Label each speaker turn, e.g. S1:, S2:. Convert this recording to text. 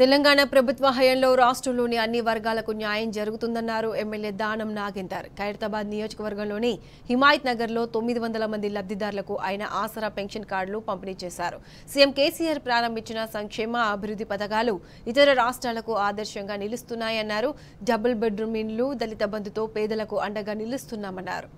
S1: తెలంగాణ ప్రభుత్వ హయాంలో రాష్ట్రంలోని అన్ని వర్గాలకు న్యాయం జరుగుతుందన్నారు ఎమ్మెల్యే దానం నాగేందర్ ఖైరతాబాద్ నియోజకవర్గంలోని హిమాయత్ నగర్లో తొమ్మిది వందల మంది లబ్ధిదారులకు ఆయన ఆసరా పెన్షన్ కార్డులు పంపిణీ చేశారు సీఎం కేసీఆర్ ప్రారంభించిన సంక్షేమ అభివృద్ధి పథకాలు ఇతర రాష్ట్రాలకు ఆదర్శంగా నిలుస్తున్నాయన్నారు డబుల్ బెడ్రూమ్ ఇండ్లు దళిత బంధుతో పేదలకు అండగా నిలుస్తున్నామన్నారు